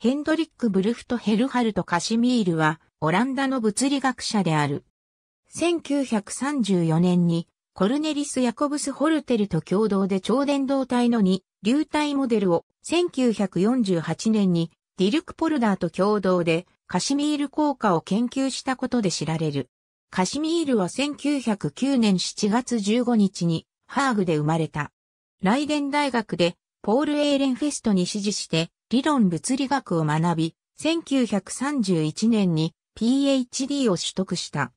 ヘンドリック・ブルフト・ヘルハルト・カシミールは、オランダの物理学者である。1934年に、コルネリス・ヤコブス・ホルテルと共同で超電導体の2流体モデルを、1948年に、ディルク・ポルダーと共同で、カシミール効果を研究したことで知られる。カシミールは1909年7月15日に、ハーグで生まれた。ライデン大学で、ポール・エーレンフェストに指示して、理論物理学を学び、1931年に PhD を取得した。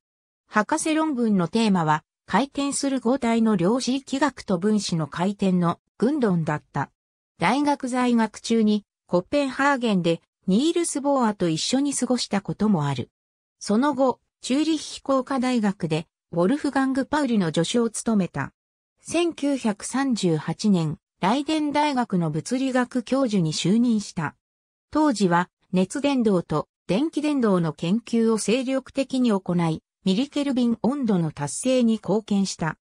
博士論文のテーマは、回転する合体の量子力学と分子の回転の群論だった。大学在学中にコッペンハーゲンでニールス・ボーアと一緒に過ごしたこともある。その後、チューリッヒ工科大学でウォルフガング・パウリの助手を務めた。1938年、ライデン大学の物理学教授に就任した。当時は熱伝導と電気伝導の研究を精力的に行い、ミリケルビン温度の達成に貢献した。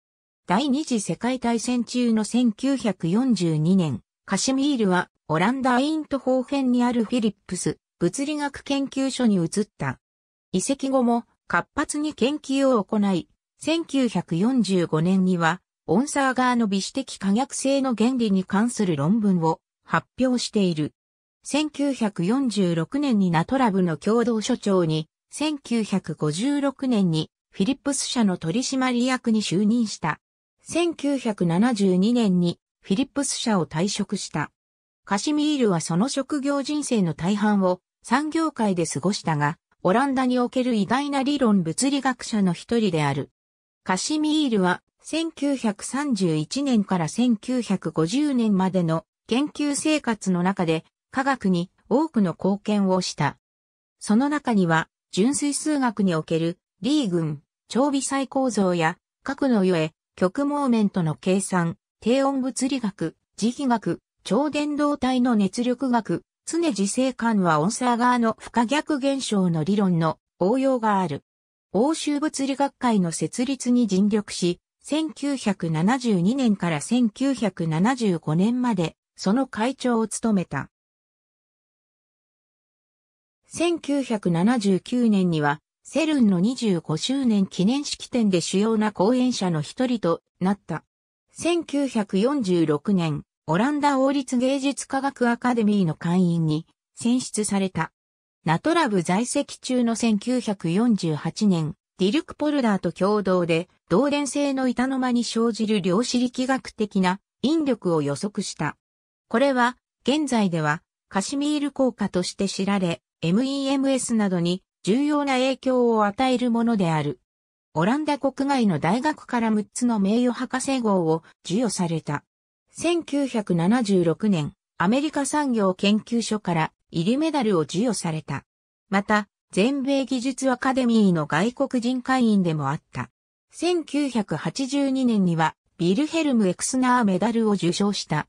第二次世界大戦中の1942年、カシミールはオランダイント方ーにあるフィリップス物理学研究所に移った。移籍後も活発に研究を行い、1945年にはオンサーガーの美子的可逆性の原理に関する論文を発表している。1946年にナトラブの共同所長に、1956年にフィリップス社の取締役に就任した。1972年にフィリップス社を退職した。カシミールはその職業人生の大半を産業界で過ごしたが、オランダにおける偉大な理論物理学者の一人である。カシミールは1931年から1950年までの研究生活の中で科学に多くの貢献をした。その中には、純粋数学における、リー群、超微細構造や、核のゆえ、極モーメントの計算、低温物理学、磁気学、超伝導体の熱力学、常時性間はオンサー側の不可逆現象の理論の応用がある。欧州物理学会の設立に尽力し、1972年から1975年まで、その会長を務めた。1979年には、セルンの25周年記念式典で主要な講演者の一人となった。1946年、オランダ王立芸術科学アカデミーの会員に選出された。ナトラブ在籍中の1948年、ディルク・ポルダーと共同で、導電性の板の間に生じる量子力学的な引力を予測した。これは、現在では、カシミール効果として知られ、MEMS などに重要な影響を与えるものである。オランダ国外の大学から6つの名誉博士号を授与された。1976年、アメリカ産業研究所からイリメダルを授与された。また、全米技術アカデミーの外国人会員でもあった。1982年にはビルヘルム・エクスナーメダルを受賞した。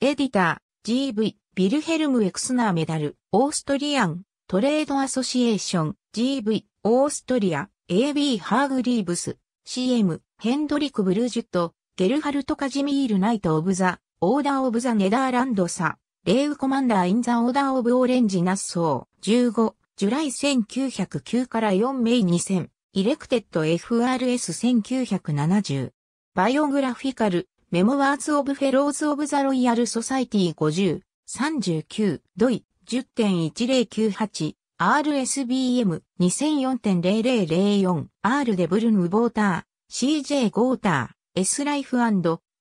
エディター、GV、ビルヘルム・エクスナーメダル、オーストリアン、トレードアソシエーション、GV、オーストリア、AB ハーグリーブス、CM、ヘンドリク・ブルージュット、ゲルハルト・カジミール・ナイト・オブ・ザ、オーダー・オブ・ザ・ネダーランド・サ、レーウ・コマンダー・イン・ザ・オーダー・オブ・オレンジ・ナッソー。15、ジュライ1909から4メイ2000、イレクテッド FRS1970。バイオグラフィカル、メモワーズ・オブ・フェローズ・オブ・ザ・ロイヤル・ソサイティ50、39、ドイ、10.1098、RSBM、2004.0004、R デブルヌ・ボーター、CJ ゴーター、S ライフ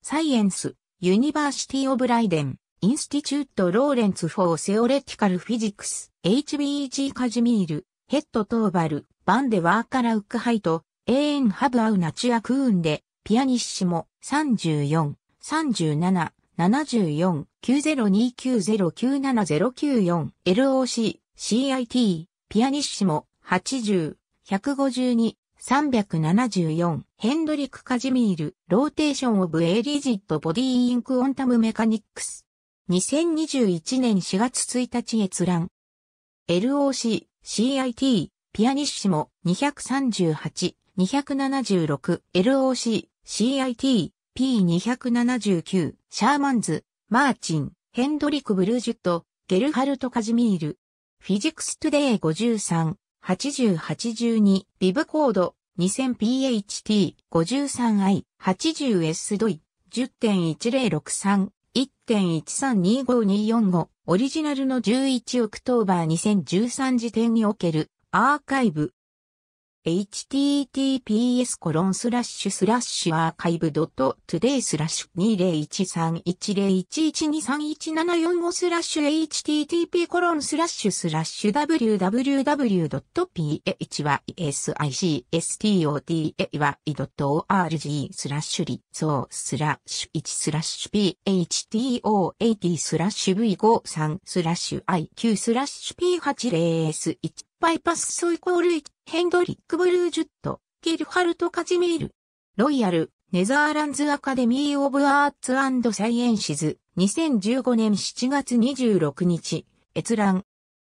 サイエンス、ユニバーシティ・オブ・ライデン。インスティチュート・ローレンツ・フォー・セオレティカル・フィジクス、HBEG・ カジミール、ヘッド・トーバル、バンデ・ワーカラ・ウックハイト、エーン・ハブ・アウ・ナチュア・クーンで、ピアニッシモ、34、37、74、9029097094、LOC、CIT、ピアニッシモ、80、152、374ヘンドリック・カジミール、ローテーション・オブ・エイリジット・ボディ・インク・オンタム・メカニックス、2021年4月1日閲覧。LOC、CIT、ピアニッシモ、238、276、LOC、CIT、P279、シャーマンズ、マーチン、ヘンドリク・ブルージュット、ゲルハルト・カジミール。フィジクストゥデイ53、8082、ビブコード、2000PHT53i80S ドイ10.1063 1.132524オリジナルの11オクトーバー2013時点におけるアーカイブ https コロンスラッシュスラッシュアーカイブドットトゥデイスラッシュ20131011231745スラッシュ http コロンスラッシュスラッシュ www.physicstotay.org スラッシュリゾースラッシュ1スラッシュ p h t o a t スラッシュ v53 スラッシュ iq スラッシュ p80s1 バイパスソイコール駅、ヘンドリック・ブルージュット、ケルハルト・カジミール。ロイヤル、ネザーランズ・アカデミー・オブ・アーツ・アンド・サイエンシズ、2015年7月26日、閲覧。